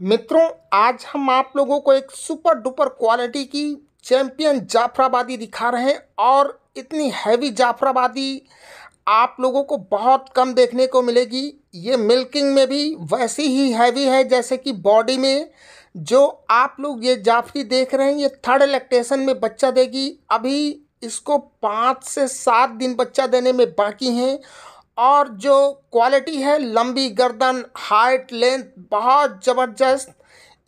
मित्रों आज हम आप लोगों को एक सुपर डुपर क्वालिटी की चैम्पियन जाफराबादी दिखा रहे हैं और इतनी हैवी जाफराबादी आप लोगों को बहुत कम देखने को मिलेगी ये मिल्किंग में भी वैसी ही हैवी है जैसे कि बॉडी में जो आप लोग ये जाफरी देख रहे हैं ये थर्ड इलेक्टेशन में बच्चा देगी अभी इसको पाँच से सात दिन बच्चा देने में बाकी हैं और जो क्वालिटी है लंबी गर्दन हाइट लेंथ बहुत ज़बरदस्त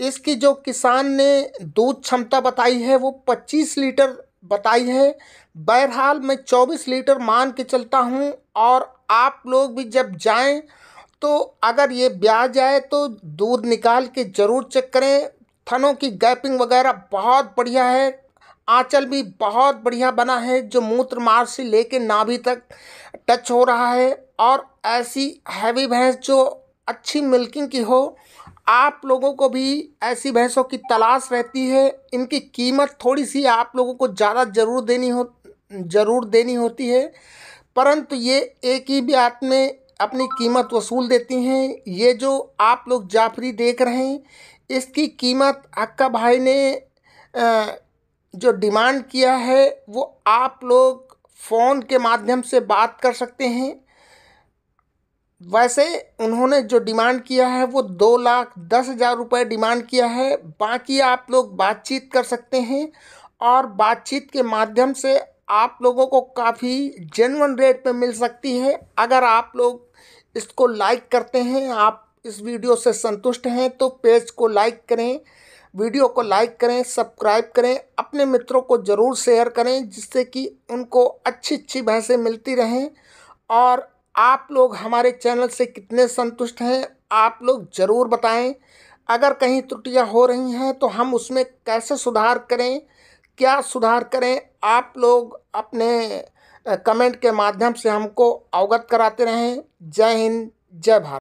इसकी जो किसान ने दूध क्षमता बताई है वो 25 लीटर बताई है बहरहाल मैं 24 लीटर मान के चलता हूँ और आप लोग भी जब जाएं तो अगर ये ब्याज आए तो दूध निकाल के ज़रूर चेक करें थनों की गैपिंग वगैरह बहुत बढ़िया है आंचल भी बहुत बढ़िया बना है जो मूत्र मार्ग से लेके नाभि तक टच हो रहा है और ऐसी हैवी भैंस जो अच्छी मिल्किंग की हो आप लोगों को भी ऐसी भैंसों की तलाश रहती है इनकी कीमत थोड़ी सी आप लोगों को ज़्यादा ज़रूर देनी हो ज़रूर देनी होती है परंतु ये एक ही ब्यात में अपनी कीमत वसूल देती हैं ये जो आप लोग जाफरी देख रहे हैं इसकी कीमत हक्का भाई ने आ, जो डिमांड किया है वो आप लोग फ़ोन के माध्यम से बात कर सकते हैं वैसे उन्होंने जो डिमांड किया है वो दो लाख दस हज़ार रुपये डिमांड किया है बाकी आप लोग बातचीत कर सकते हैं और बातचीत के माध्यम से आप लोगों को काफ़ी जेनवन रेट पे मिल सकती है अगर आप लोग इसको लाइक करते हैं आप इस वीडियो से संतुष्ट हैं तो पेज को लाइक करें वीडियो को लाइक करें सब्सक्राइब करें अपने मित्रों को ज़रूर शेयर करें जिससे कि उनको अच्छी अच्छी भैंसें मिलती रहें और आप लोग हमारे चैनल से कितने संतुष्ट हैं आप लोग ज़रूर बताएं अगर कहीं त्रुटियां हो रही हैं तो हम उसमें कैसे सुधार करें क्या सुधार करें आप लोग अपने कमेंट के माध्यम से हमको अवगत कराते रहें जय हिंद जय भारत